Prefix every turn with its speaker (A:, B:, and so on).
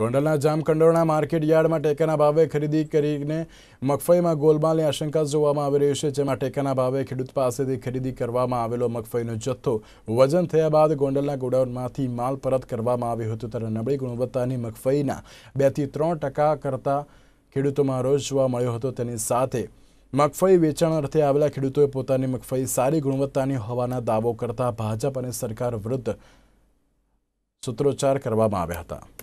A: ગોંડલના જામકંડોરણા માર્કેટ યાર્ડમાં ટેકાના ભાવે ખરીદી કરીને મગફળીમાં ગોલમાલની આશંકા જોવામાં આવી રહી છે જેમાં ટેકાના ભાવે ખેડૂત પાસેથી ખરીદી કરવામાં આવેલો મગફળીનો જથ્થો વજન થયા બાદ ગોંડલના ગોડાઉનમાંથી માલ પરત કરવામાં આવ્યો હતો ત્યારે નબળી ગુણવત્તાની મગફળીના બેથી ત્રણ ટકા કરતાં ખેડૂતોમાં રોષ જોવા મળ્યો હતો તેની સાથે મગફળી વેચાણ અર્થે આવેલા ખેડૂતોએ પોતાની મગફળી સારી ગુણવત્તાની હોવાના દાવો કરતા ભાજપ અને સરકાર વિરુદ્ધ સૂત્રોચ્ચાર કરવામાં આવ્યા હતા